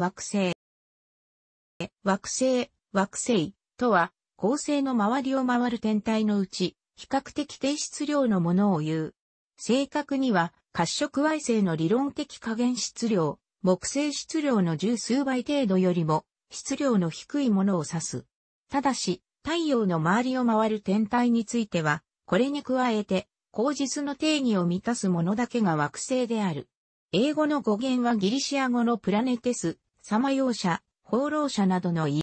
惑星。惑星、惑星とは、恒星の周りを回る天体のうち、比較的低質量のものを言う。正確には、褐色矮星の理論的加減質量、木星質量の十数倍程度よりも、質量の低いものを指す。ただし、太陽の周りを回る天体については、これに加えて、口実の定義を満たすものだけが惑星である。英語の語源はギリシア語のプラネテス様容者、放浪者などの意。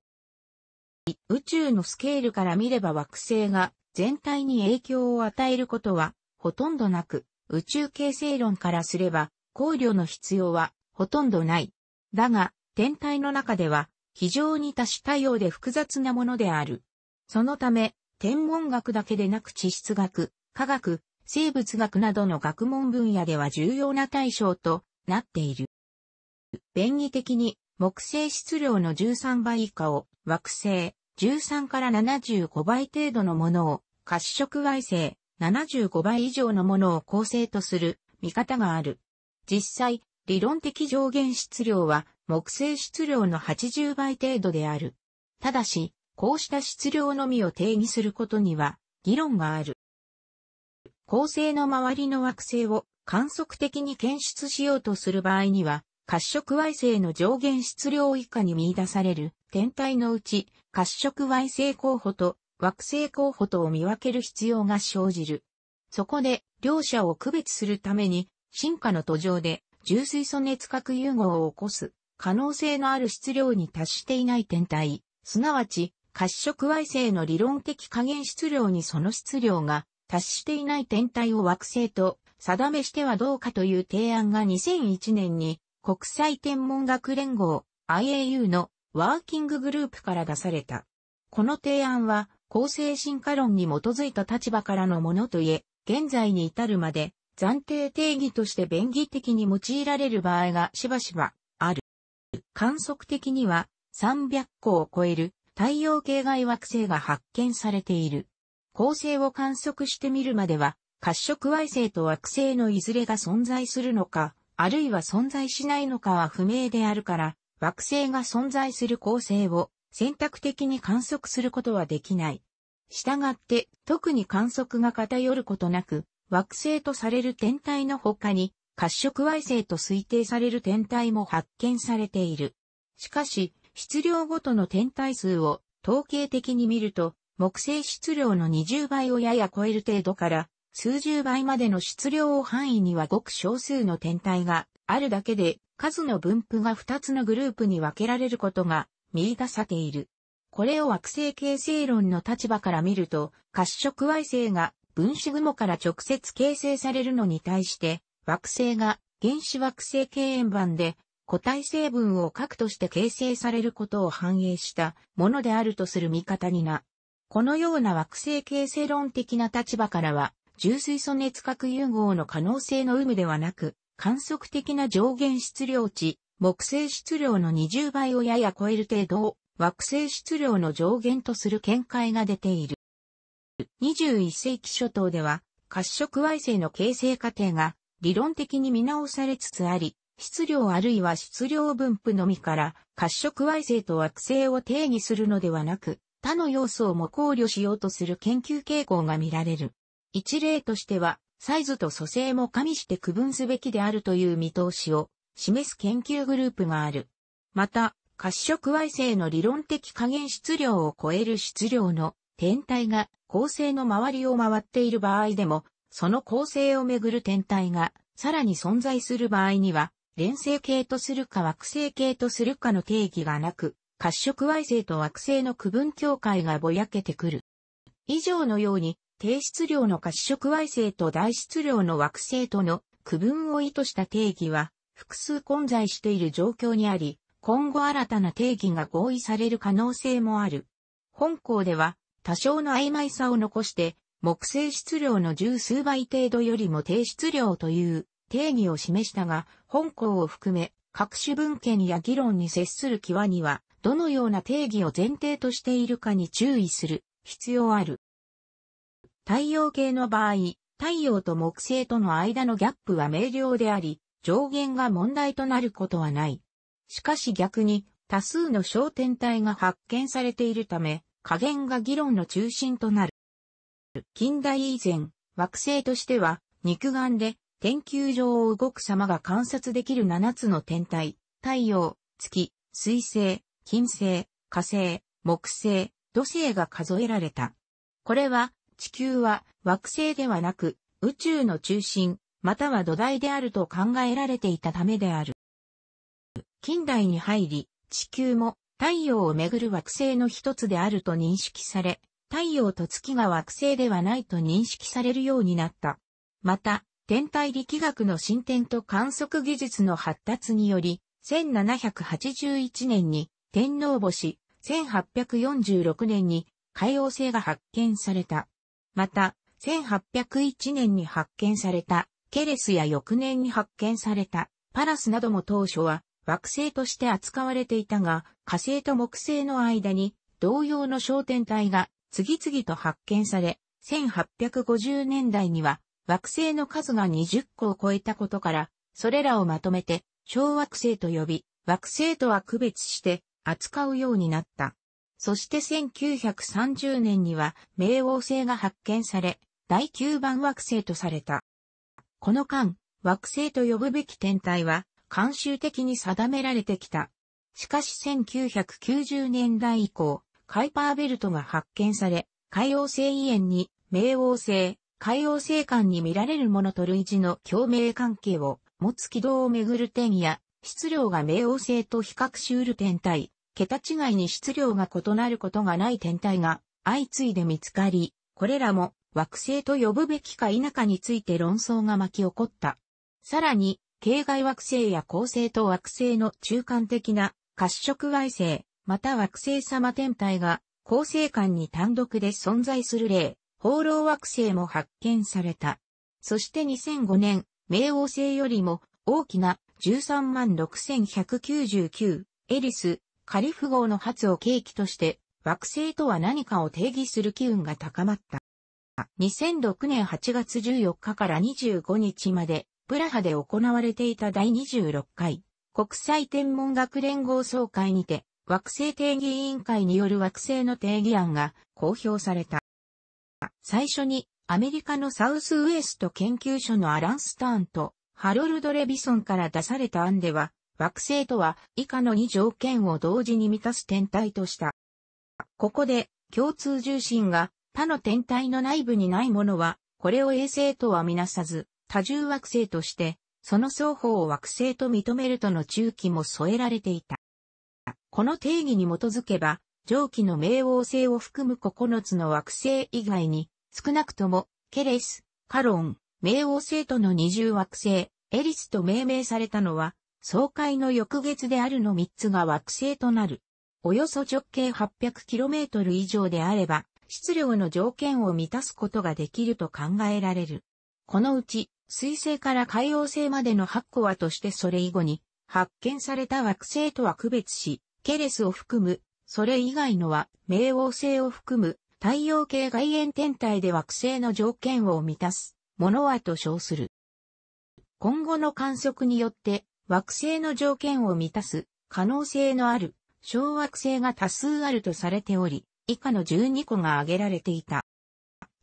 宇宙のスケールから見れば惑星が全体に影響を与えることはほとんどなく、宇宙形成論からすれば考慮の必要はほとんどない。だが、天体の中では非常に多種多様で複雑なものである。そのため、天文学だけでなく地質学、科学、生物学などの学問分野では重要な対象となっている。便宜的に木星質量の13倍以下を、惑星13から75倍程度のものを、褐色矮星75倍以上のものを構成とする見方がある。実際、理論的上限質量は木星質量の80倍程度である。ただし、こうした質量のみを定義することには議論がある。恒星の周りの惑星を観測的に検出しようとする場合には、褐色矮星の上限質量以下に見出される天体のうち褐色矮星候補と惑星候補とを見分ける必要が生じる。そこで両者を区別するために進化の途上で重水素熱核融合を起こす可能性のある質量に達していない天体、すなわち褐色矮星の理論的加減質量にその質量が達していない天体を惑星と定めしてはどうかという提案が2001年に国際天文学連合 IAU のワーキンググループから出された。この提案は、構成進化論に基づいた立場からのものといえ、現在に至るまで暫定定義として便宜的に用いられる場合がしばしばある。観測的には300個を超える太陽系外惑星が発見されている。恒星を観測してみるまでは、褐色矮星と惑星のいずれが存在するのか、あるいは存在しないのかは不明であるから、惑星が存在する構成を選択的に観測することはできない。したがって、特に観測が偏ることなく、惑星とされる天体の他に、褐色矮星と推定される天体も発見されている。しかし、質量ごとの天体数を統計的に見ると、木星質量の20倍をやや超える程度から、数十倍までの質量を範囲にはごく少数の天体があるだけで、数の分布が2つのグループに分けられることが見出されている。これを惑星形成論の立場から見ると、褐色矮星が分子雲から直接形成されるのに対して、惑星が原子惑星系円板で個体成分を核として形成されることを反映したものであるとする見方にな。このような惑星形成論的な立場からは、重水素熱核融合の可能性の有無ではなく、観測的な上限質量値、木星質量の20倍をやや超える程度を惑星質量の上限とする見解が出ている。21世紀初頭では、褐色矮星の形成過程が理論的に見直されつつあり、質量あるいは質量分布のみから褐色矮星と惑星を定義するのではなく、他の要素をも考慮しようとする研究傾向が見られる。一例としては、サイズと組成も加味して区分すべきであるという見通しを示す研究グループがある。また、褐色矮星の理論的加減質量を超える質量の天体が恒星の周りを回っている場合でも、その恒星をめぐる天体がさらに存在する場合には、連星系とするか惑星系とするかの定義がなく、褐色矮星と惑星の区分境界がぼやけてくる。以上のように、低質量の褐色矮星と大質量の惑星との区分を意図した定義は複数混在している状況にあり、今後新たな定義が合意される可能性もある。本校では多少の曖昧さを残して木星質量の十数倍程度よりも低質量という定義を示したが、本校を含め各種文献や議論に接する際には、どのような定義を前提としているかに注意する必要ある。太陽系の場合、太陽と木星との間のギャップは明瞭であり、上限が問題となることはない。しかし逆に、多数の小天体が発見されているため、加減が議論の中心となる。近代以前、惑星としては、肉眼で、天球上を動く様が観察できる7つの天体、太陽、月、水星、金星、火星、木星、土星が数えられた。これは地球は惑星ではなく宇宙の中心または土台であると考えられていたためである。近代に入り地球も太陽をめぐる惑星の一つであると認識され、太陽と月が惑星ではないと認識されるようになった。また、天体力学の進展と観測技術の発達により、1781年に天皇星、1846年に海王星が発見された。また、1801年に発見された、ケレスや翌年に発見された、パラスなども当初は、惑星として扱われていたが、火星と木星の間に、同様の焦点体が次々と発見され、1850年代には惑星の数が20個を超えたことから、それらをまとめて小惑星と呼び、惑星とは区別して扱うようになった。そして1930年には冥王星が発見され、第9番惑星とされた。この間、惑星と呼ぶべき天体は、慣習的に定められてきた。しかし1990年代以降、カイパーベルトが発見され、海王星遺縁に、冥王星、海王星間に見られるものと類似の共鳴関係を持つ軌道をめぐる点や、質量が冥王星と比較しうる天体、桁違いに質量が異なることがない天体が相次いで見つかり、これらも惑星と呼ぶべきか否かについて論争が巻き起こった。さらに、系外惑星や恒星と惑星の中間的な褐色外星、また惑星様天体が恒星間に単独で存在する例、放浪惑星も発見された。そして2005年、冥王星よりも大きな136199エリスカリフ号の発を契機として、惑星とは何かを定義する機運が高まった。2006年8月14日から25日まで、プラハで行われていた第26回、国際天文学連合総会にて、惑星定義委員会による惑星の定義案が公表された。最初に、アメリカのサウスウエスト研究所のアラン・スターンと、ハロルド・レビソンから出された案では、惑星とは以下の2条件を同時に満たす天体とした。ここで共通重心が他の天体の内部にないものは、これを衛星とはみなさず、多重惑星として、その双方を惑星と認めるとの中期も添えられていた。この定義に基づけば、上記の冥王星を含む9つの惑星以外に、少なくとも、ケレス、カロン、冥王星との二重惑星、エリスと命名されたのは、総会の翌月であるの3つが惑星となる。およそ直径 800km 以上であれば、質量の条件を満たすことができると考えられる。このうち、水星から海洋星までの8個はとしてそれ以後に発見された惑星とは区別し、ケレスを含む、それ以外のは冥王星を含む太陽系外縁天体で惑星の条件を満たすものはと称する。今後の観測によって惑星の条件を満たす可能性のある小惑星が多数あるとされており、以下の12個が挙げられていた。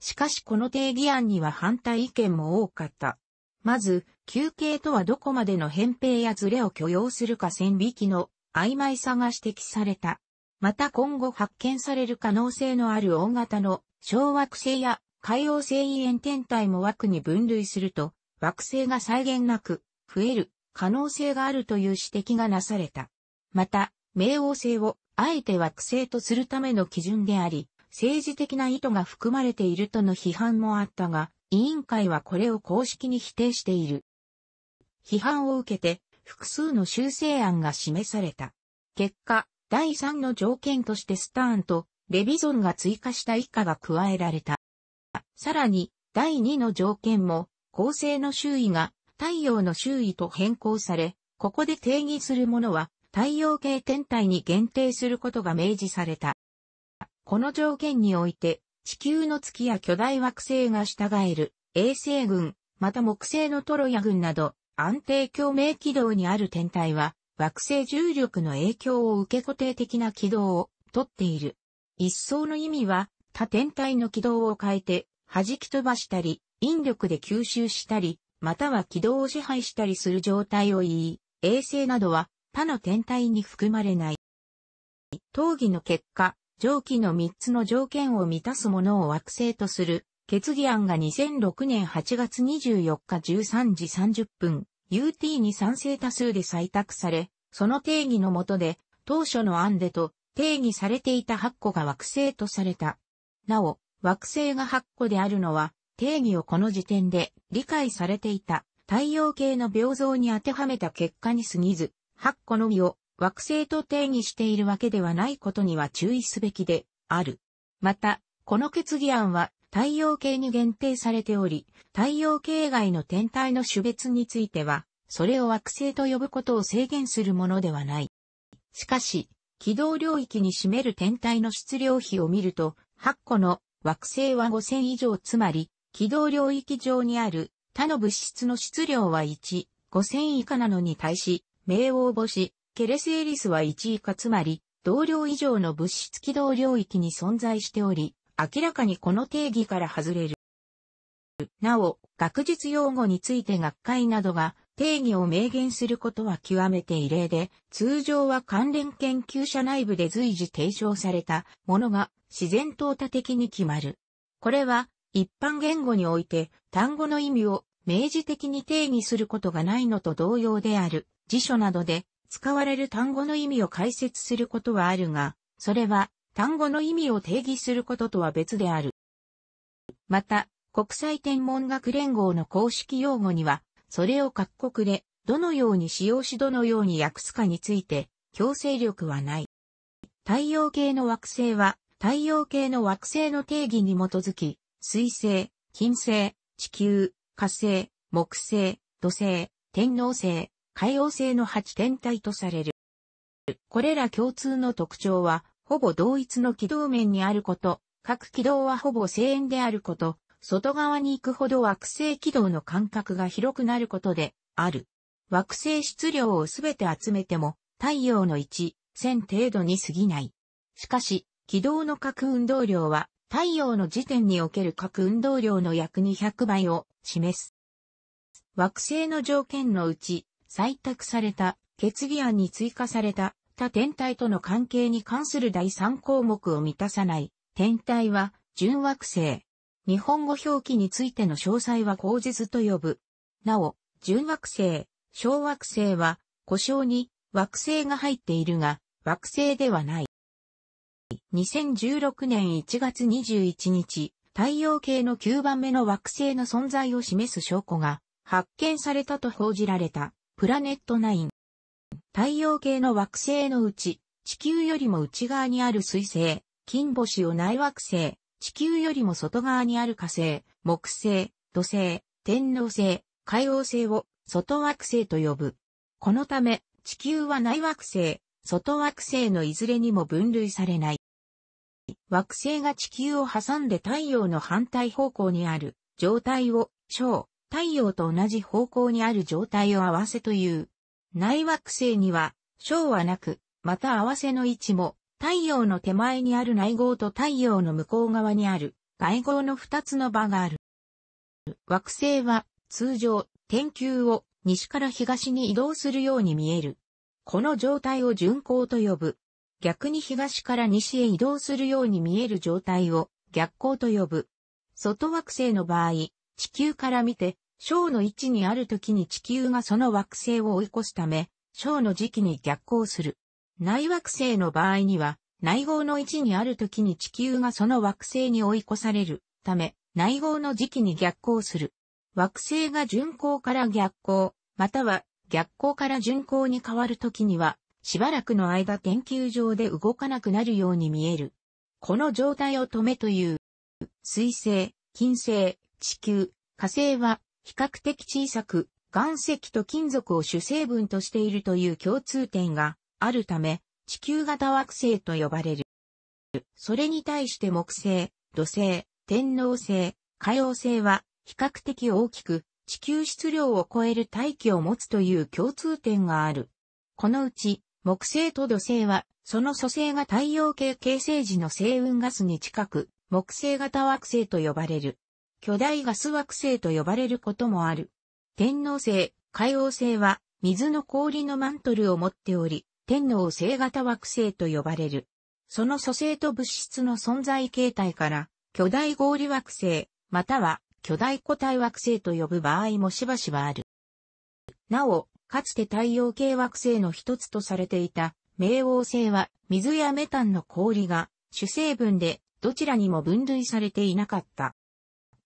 しかしこの定義案には反対意見も多かった。まず、休憩とはどこまでの扁平やズレを許容するか線引きの曖昧さが指摘された。また今後発見される可能性のある大型の小惑星や海洋星異円天体も枠に分類すると、惑星が再現なく増える可能性があるという指摘がなされた。また、冥王星をあえて惑星とするための基準であり、政治的な意図が含まれているとの批判もあったが、委員会はこれを公式に否定している。批判を受けて、複数の修正案が示された。結果、第3の条件としてスターンとレビゾンが追加した以下が加えられた。さらに、第2の条件も、構成の周囲が太陽の周囲と変更され、ここで定義するものは太陽系天体に限定することが明示された。この条件において、地球の月や巨大惑星が従える衛星群、また木星のトロヤ群など安定共鳴軌道にある天体は惑星重力の影響を受け固定的な軌道をとっている。一層の意味は他天体の軌道を変えて弾き飛ばしたり引力で吸収したりまたは軌道を支配したりする状態を言い、衛星などは他の天体に含まれない。討議の結果、上記の3つの条件を満たすものを惑星とする、決議案が2006年8月24日13時30分、UT に賛成多数で採択され、その定義のもとで、当初の案でと定義されていた8個が惑星とされた。なお、惑星が8個であるのは、定義をこの時点で理解されていた太陽系の病像に当てはめた結果に過ぎず、8個のみを惑星と定義しているわけではないことには注意すべきである。また、この決議案は太陽系に限定されており、太陽系外の天体の種別については、それを惑星と呼ぶことを制限するものではない。しかし、軌道領域に占める天体の質量比を見ると、8個の惑星は5000以上つまり軌道領域上にある他の物質の質量は1、5000以下なのに対し、冥王星、ケレスエリスは1以下つまり、同量以上の物質軌道領域に存在しており、明らかにこの定義から外れる。なお、学術用語について学会などが定義を明言することは極めて異例で、通常は関連研究者内部で随時提唱されたものが自然淘汰的に決まる。これは一般言語において単語の意味を明示的に定義することがないのと同様である。辞書などで使われる単語の意味を解説することはあるが、それは単語の意味を定義することとは別である。また、国際天文学連合の公式用語には、それを各国でどのように使用しどのように訳すかについて強制力はない。太陽系の惑星は太陽系の惑星の定義に基づき、水星、金星、地球、火星、木星、土星、天王星、海王星の8天体とされる。これら共通の特徴は、ほぼ同一の軌道面にあること、各軌道はほぼ正円であること、外側に行くほど惑星軌道の間隔が広くなることで、ある。惑星質量をすべて集めても、太陽の1、1000程度に過ぎない。しかし、軌道の各運動量は太陽の時点における各運動量の約200倍を示す。惑星の条件のうち、採択された、決議案に追加された、他天体との関係に関する第3項目を満たさない、天体は、純惑星。日本語表記についての詳細は口実と呼ぶ。なお、純惑星、小惑星は、故障に惑星が入っているが、惑星ではない。2016年1月21日、太陽系の9番目の惑星の存在を示す証拠が発見されたと報じられたプラネット9。太陽系の惑星のうち、地球よりも内側にある水星、金星を内惑星、地球よりも外側にある火星、木星、土星、天王星、海王星を外惑星と呼ぶ。このため、地球は内惑星、外惑星のいずれにも分類されない。惑星が地球を挟んで太陽の反対方向にある状態を小、太陽と同じ方向にある状態を合わせという。内惑星には小はなく、また合わせの位置も太陽の手前にある内号と太陽の向こう側にある外号の二つの場がある。惑星は通常、天球を西から東に移動するように見える。この状態を巡行と呼ぶ。逆に東から西へ移動するように見える状態を逆行と呼ぶ。外惑星の場合、地球から見て、小の位置にある時に地球がその惑星を追い越すため、小の時期に逆行する。内惑星の場合には、内号の位置にある時に地球がその惑星に追い越されるため、内号の時期に逆行する。惑星が巡行から逆行、または逆光から巡光に変わる時には、しばらくの間天球上で動かなくなるように見える。この状態を止めという。水星、金星、地球、火星は比較的小さく、岩石と金属を主成分としているという共通点があるため、地球型惑星と呼ばれる。それに対して木星、土星、天王星、海王星は比較的大きく、地球質量を超える大気を持つという共通点がある。このうち、木星と土星は、その素星が太陽系形成時の星雲ガスに近く、木星型惑星と呼ばれる。巨大ガス惑星と呼ばれることもある。天王星、海王星は、水の氷のマントルを持っており、天王星型惑星と呼ばれる。その素星と物質の存在形態から、巨大氷惑星、または巨大固体惑星と呼ぶ場合もしばしばある。なお、かつて太陽系惑星の一つとされていた冥王星は水やメタンの氷が主成分でどちらにも分類されていなかった。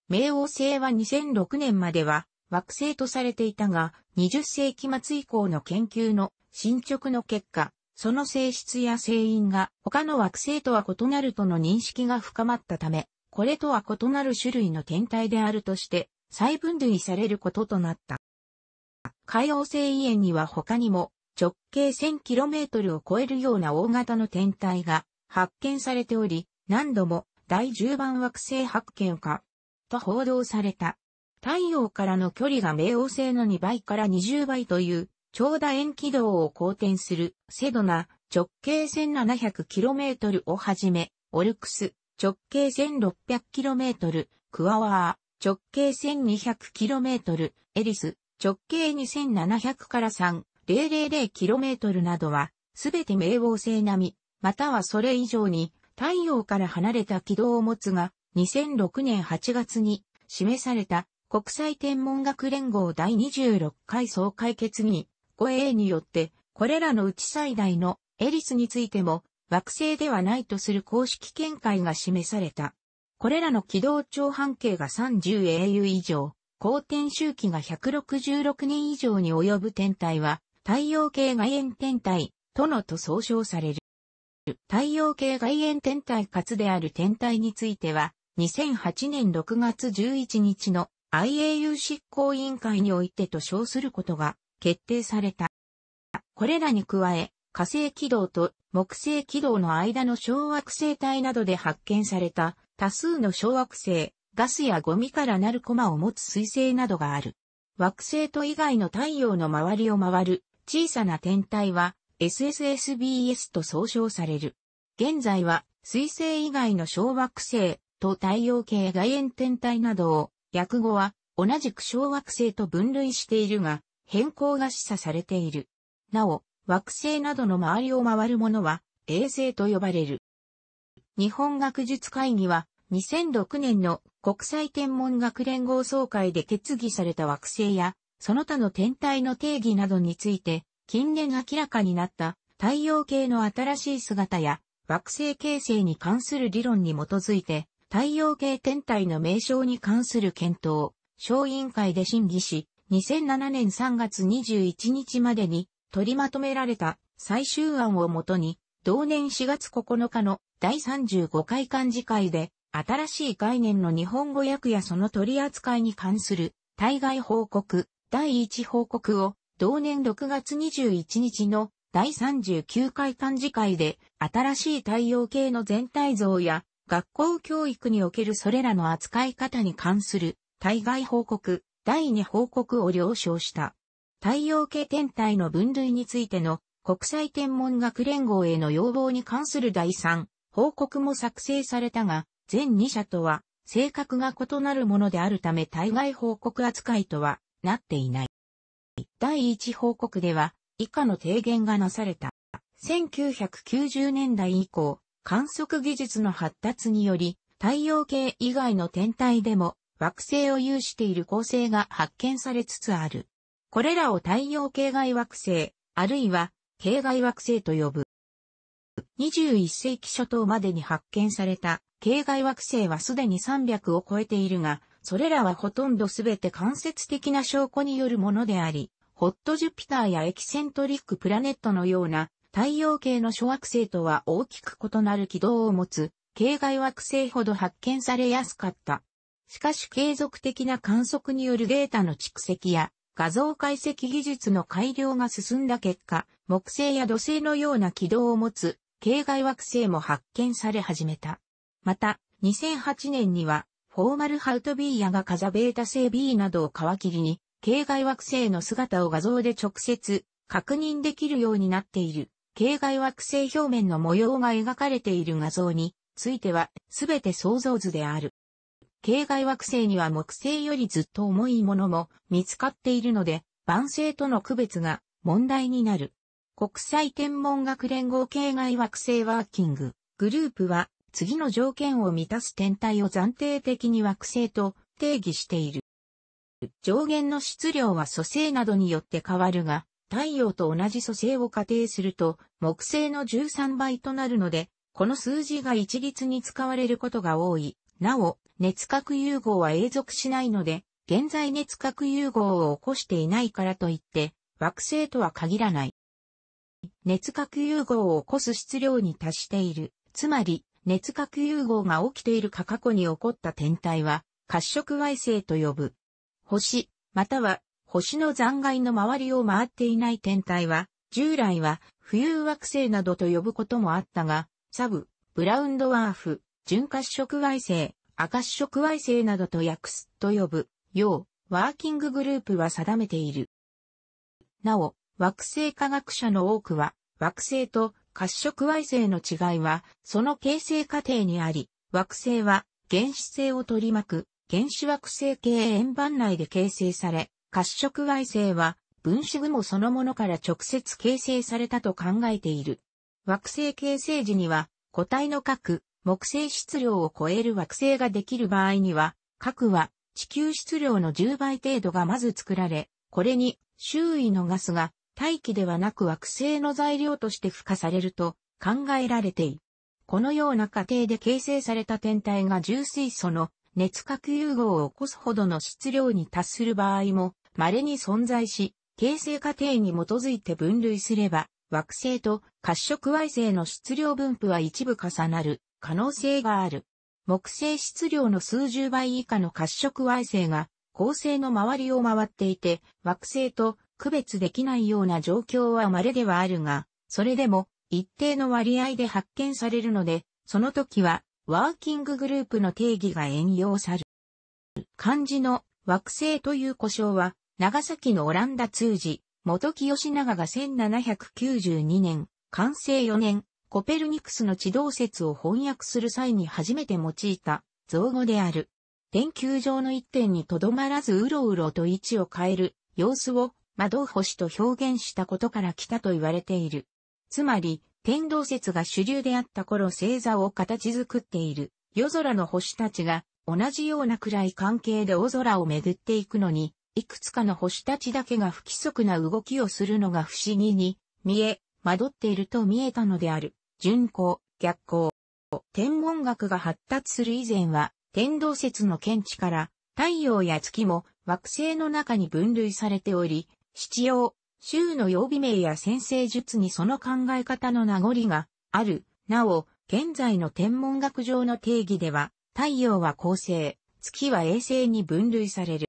冥王星は2006年までは惑星とされていたが、20世紀末以降の研究の進捗の結果、その性質や成因が他の惑星とは異なるとの認識が深まったため、これとは異なる種類の天体であるとして、再分類されることとなった。海王星遺縁には他にも、直径 1000km を超えるような大型の天体が発見されており、何度も第10番惑星発見か、と報道された。太陽からの距離が冥王星の2倍から20倍という、長大円軌道を公転する、セドナ、直径 1700km をはじめ、オルクス、直径 1600km、クアワー、直径 1200km、エリス、直径2700から3000 km などは、すべて冥王星並み、またはそれ以上に太陽から離れた軌道を持つが、2006年8月に示された国際天文学連合第26回総会決議 5A によって、これらのうち最大のエリスについても惑星ではないとする公式見解が示された。これらの軌道長半径が 30au 以上、公転周期が166年以上に及ぶ天体は、太陽系外縁天体、とのと総称される。太陽系外縁天体活である天体については、2008年6月11日の IAU 執行委員会においてと称することが決定された。これらに加え、火星軌道と木星軌道の間の小惑星帯などで発見された多数の小惑星、ガスやゴミからなるコマを持つ彗星などがある。惑星と以外の太陽の周りを回る小さな天体は SSSBS と総称される。現在は水星以外の小惑星と太陽系外縁天体などを訳語は同じく小惑星と分類しているが変更が示唆されている。なお、惑星などの周りを回るものは衛星と呼ばれる。日本学術会議は2006年の国際天文学連合総会で決議された惑星やその他の天体の定義などについて近年明らかになった太陽系の新しい姿や惑星形成に関する理論に基づいて太陽系天体の名称に関する検討、小委員会で審議し、2007年3月21日までに取りまとめられた最終案をもとに、同年4月9日の第35回幹事会で、新しい概念の日本語訳やその取り扱いに関する対外報告第1報告を同年6月21日の第39回幹事会で新しい対応系の全体像や学校教育におけるそれらの扱い方に関する対外報告第2報告を了承した。太陽系天体の分類についての国際天文学連合への要望に関する第3報告も作成されたが、全2社とは性格が異なるものであるため対外報告扱いとはなっていない。第1報告では以下の提言がなされた。1990年代以降、観測技術の発達により、太陽系以外の天体でも惑星を有している恒星が発見されつつある。これらを太陽系外惑星、あるいは、系外惑星と呼ぶ。21世紀初頭までに発見された、系外惑星はすでに300を超えているが、それらはほとんどすべて間接的な証拠によるものであり、ホットジュピターやエキセントリックプラネットのような太陽系の諸惑星とは大きく異なる軌道を持つ、系外惑星ほど発見されやすかった。しかし継続的な観測によるデータの蓄積や画像解析技術の改良が進んだ結果、木星や土星のような軌道を持つ、系外惑星も発見され始めた。また、2008年には、フォーマルハウト B やガカザベータ星 B などを皮切りに、系外惑星の姿を画像で直接確認できるようになっている、系外惑星表面の模様が描かれている画像については、すべて想像図である。系外惑星には木星よりずっと重いものも見つかっているので、晩星との区別が問題になる。国際天文学連合系外惑星ワーキンググループは次の条件を満たす天体を暫定的に惑星と定義している。上限の質量は素成などによって変わるが、太陽と同じ素成を仮定すると木星の13倍となるので、この数字が一律に使われることが多い。なお、熱核融合は永続しないので、現在熱核融合を起こしていないからといって、惑星とは限らない。熱核融合を起こす質量に達している。つまり、熱核融合が起きているか過去に起こった天体は、褐色矮星と呼ぶ。星、または星の残骸の周りを回っていない天体は、従来は浮遊惑星などと呼ぶこともあったが、サブ、ブラウンドワーフ、純褐色矮星、赤視色矮星などと訳すと呼ぶ、よう、ワーキンググループは定めている。なお、惑星科学者の多くは、惑星と褐色矮星の違いは、その形成過程にあり、惑星は原始性を取り巻く原始惑星系円盤内で形成され、褐色矮星は分子雲そのものから直接形成されたと考えている。惑星形成時には、個体の核、木星質量を超える惑星ができる場合には、核は地球質量の10倍程度がまず作られ、これに周囲のガスが大気ではなく惑星の材料として付加されると考えられている。このような過程で形成された天体が重水素の熱核融合を起こすほどの質量に達する場合も稀に存在し、形成過程に基づいて分類すれば、惑星と褐色矮星の質量分布は一部重なる可能性がある。木星質量の数十倍以下の褐色矮星が恒星の周りを回っていて惑星と区別できないような状況は稀ではあるが、それでも一定の割合で発見されるので、その時はワーキンググループの定義が援用される。漢字の惑星という故障は長崎のオランダ通じ、元清長が1792年、完成4年、コペルニクスの地動説を翻訳する際に初めて用いた造語である。天球上の一点にとどまらずうろうろと位置を変える様子を窓星と表現したことから来たと言われている。つまり、天動説が主流であった頃星座を形作っている夜空の星たちが同じようなくらい関係で大空を巡っていくのに、いくつかの星たちだけが不規則な動きをするのが不思議に見え、惑っていると見えたのである。巡行、逆行。天文学が発達する以前は、天動説の見地から、太陽や月も惑星の中に分類されており、七曜、週の曜日名や先生術にその考え方の名残がある。なお、現在の天文学上の定義では、太陽は恒星、月は衛星に分類される。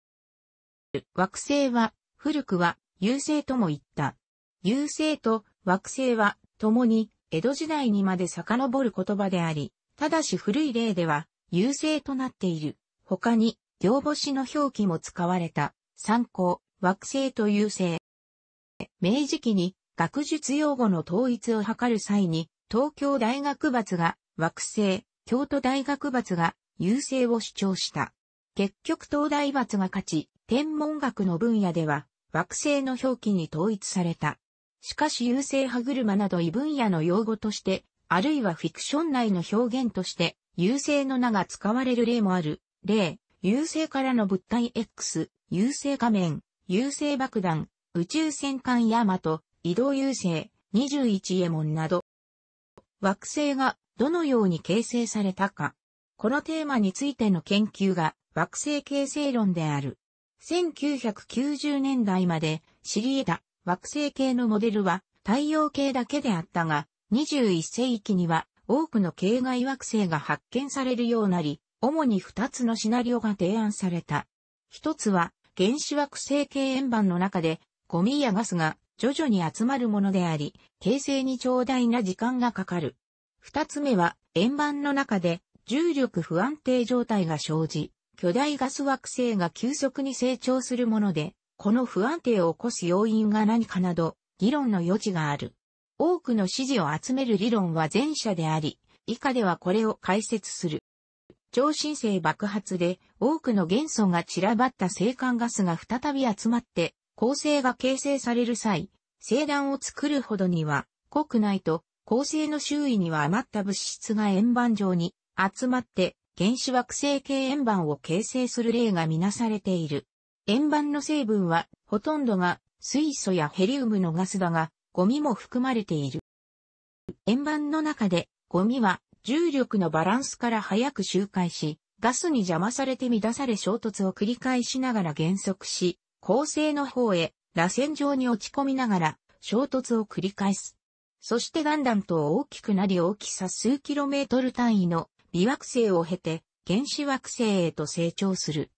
惑星は、古くは、優星とも言った。流星と惑星は、共に、江戸時代にまで遡る言葉であり、ただし古い例では、優勢となっている。他に、行星の表記も使われた。参考、惑星と優勢。明治期に、学術用語の統一を図る際に、東京大学閥が惑星、京都大学閥が優勢を主張した。結局東大閥が勝ち、天文学の分野では惑星の表記に統一された。しかし優勢歯車など異分野の用語として、あるいはフィクション内の表現として、優勢の名が使われる例もある。例、優勢からの物体 X、優勢画面、優勢爆弾、宇宙戦艦ヤマト、移動優勢、21エモンなど。惑星がどのように形成されたか。このテーマについての研究が惑星形成論である。1990年代まで知り得た惑星系のモデルは太陽系だけであったが、21世紀には多くの系外惑星が発見されるようなり、主に2つのシナリオが提案された。一つは原子惑星系円盤の中でゴミやガスが徐々に集まるものであり、形成に長大な時間がかかる。二つ目は円盤の中で重力不安定状態が生じ、巨大ガス惑星が急速に成長するもので、この不安定を起こす要因が何かなど、議論の余地がある。多くの支持を集める理論は前者であり、以下ではこれを解説する。超新星爆発で多くの元素が散らばった星間ガスが再び集まって恒星が形成される際、星団を作るほどには濃くないと恒星の周囲には余った物質が円盤状に集まって原子惑星系円盤を形成する例がみなされている。円盤の成分は、ほとんどが水素やヘリウムのガスだが、ゴミも含まれている。円盤の中で、ゴミは重力のバランスから早く周回し、ガスに邪魔されて乱され衝突を繰り返しながら減速し、恒星の方へ、螺旋状に落ち込みながら、衝突を繰り返す。そしてだんだんと大きくなり大きさ数キロメートル単位の微惑星を経て、原始惑星へと成長する。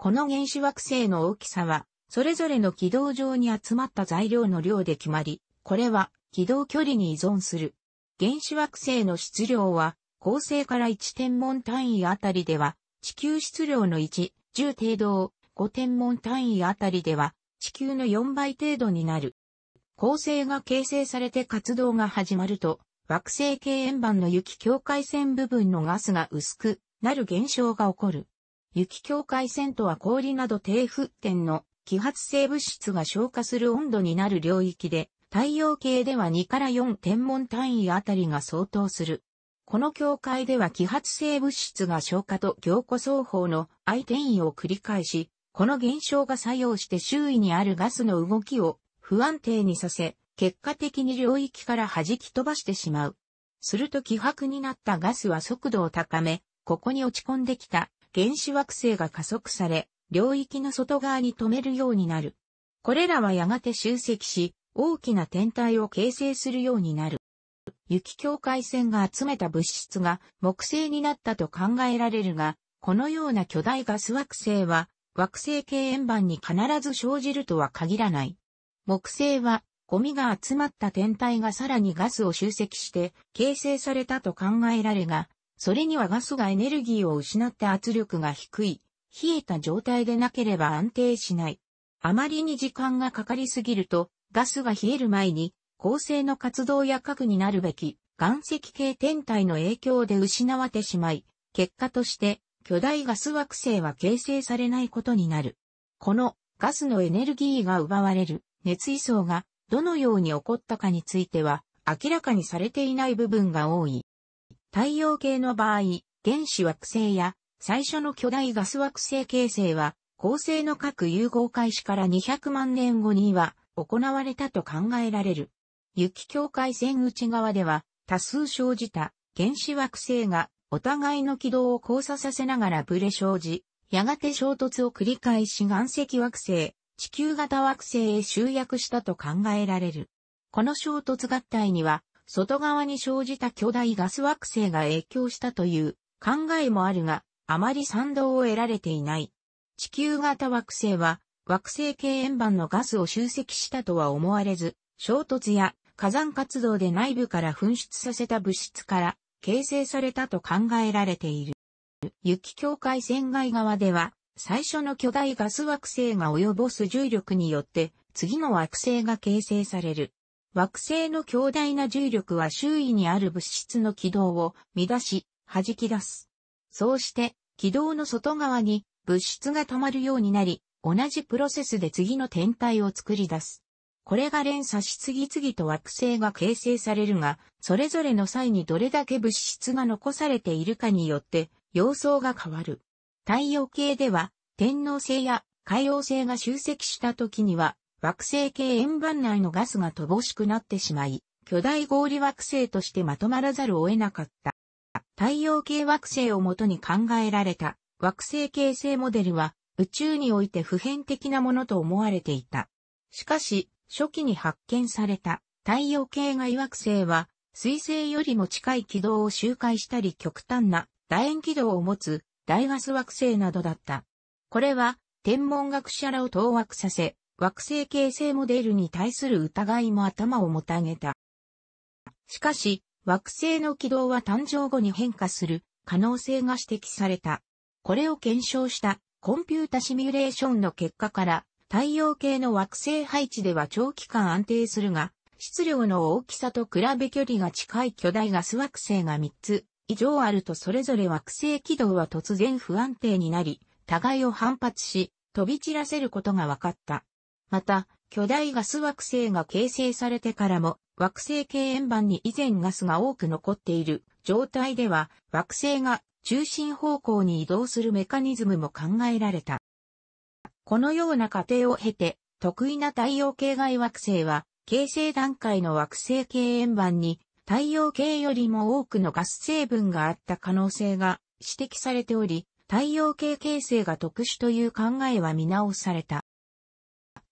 この原子惑星の大きさは、それぞれの軌道上に集まった材料の量で決まり、これは軌道距離に依存する。原子惑星の質量は、恒星から1天文単位あたりでは、地球質量の1、10程度を、5天文単位あたりでは、地球の4倍程度になる。恒星が形成されて活動が始まると、惑星系円盤の雪境界線部分のガスが薄くなる現象が起こる。雪境界線とは氷など低沸点の揮発性物質が消化する温度になる領域で、太陽系では2から4天文単位あたりが相当する。この境界では揮発性物質が消化と凝固双方の相転移を繰り返し、この現象が作用して周囲にあるガスの動きを不安定にさせ、結果的に領域から弾き飛ばしてしまう。すると気迫になったガスは速度を高め、ここに落ち込んできた原子惑星が加速され、領域の外側に止めるようになる。これらはやがて集積し、大きな天体を形成するようになる。雪境界線が集めた物質が木星になったと考えられるが、このような巨大ガス惑星は、惑星系円盤に必ず生じるとは限らない。木星は、ゴミが集まった天体がさらにガスを集積して形成されたと考えられが、それにはガスがエネルギーを失って圧力が低い、冷えた状態でなければ安定しない。あまりに時間がかかりすぎると、ガスが冷える前に、恒星の活動や核になるべき、岩石系天体の影響で失われてしまい、結果として、巨大ガス惑星は形成されないことになる。このガスのエネルギーが奪われる熱位相がどのように起こったかについては明らかにされていない部分が多い。太陽系の場合、原子惑星や最初の巨大ガス惑星形成は、恒星の各融合開始から200万年後には行われたと考えられる。雪境界線内側では多数生じた原子惑星がお互いの軌道を交差させながらブレ生じ、やがて衝突を繰り返し岩石惑星、地球型惑星へ集約したと考えられる。この衝突合体には外側に生じた巨大ガス惑星が影響したという考えもあるが、あまり賛同を得られていない。地球型惑星は、惑星系円盤のガスを集積したとは思われず、衝突や火山活動で内部から噴出させた物質から形成されたと考えられている。雪境界線外側では、最初の巨大ガス惑星が及ぼす重力によって、次の惑星が形成される。惑星の強大な重力は周囲にある物質の軌道を乱し、弾き出す。そうして、軌道の外側に物質が溜まるようになり、同じプロセスで次の天体を作り出す。これが連鎖し次々と惑星が形成されるが、それぞれの際にどれだけ物質が残されているかによって、様相が変わる。太陽系では、天皇星や海王星が集積した時には、惑星系円盤内のガスが乏しくなってしまい、巨大合理惑星としてまとまらざるを得なかった。太陽系惑星をもとに考えられた惑星形成モデルは宇宙において普遍的なものと思われていた。しかし、初期に発見された太陽系外惑星は、水星よりも近い軌道を周回したり極端な楕円軌道を持つ大ガス惑星などだった。これは天文学者らを当惑させ、惑星形成モデルに対する疑いも頭をもたげた。しかし、惑星の軌道は誕生後に変化する可能性が指摘された。これを検証したコンピュータシミュレーションの結果から太陽系の惑星配置では長期間安定するが質量の大きさと比べ距離が近い巨大ガス惑星が3つ以上あるとそれぞれ惑星軌道は突然不安定になり互いを反発し飛び散らせることが分かった。また、巨大ガス惑星が形成されてからも、惑星系円盤に以前ガスが多く残っている状態では、惑星が中心方向に移動するメカニズムも考えられた。このような過程を経て、得意な太陽系外惑星は、形成段階の惑星系円盤に太陽系よりも多くのガス成分があった可能性が指摘されており、太陽系形成が特殊という考えは見直された。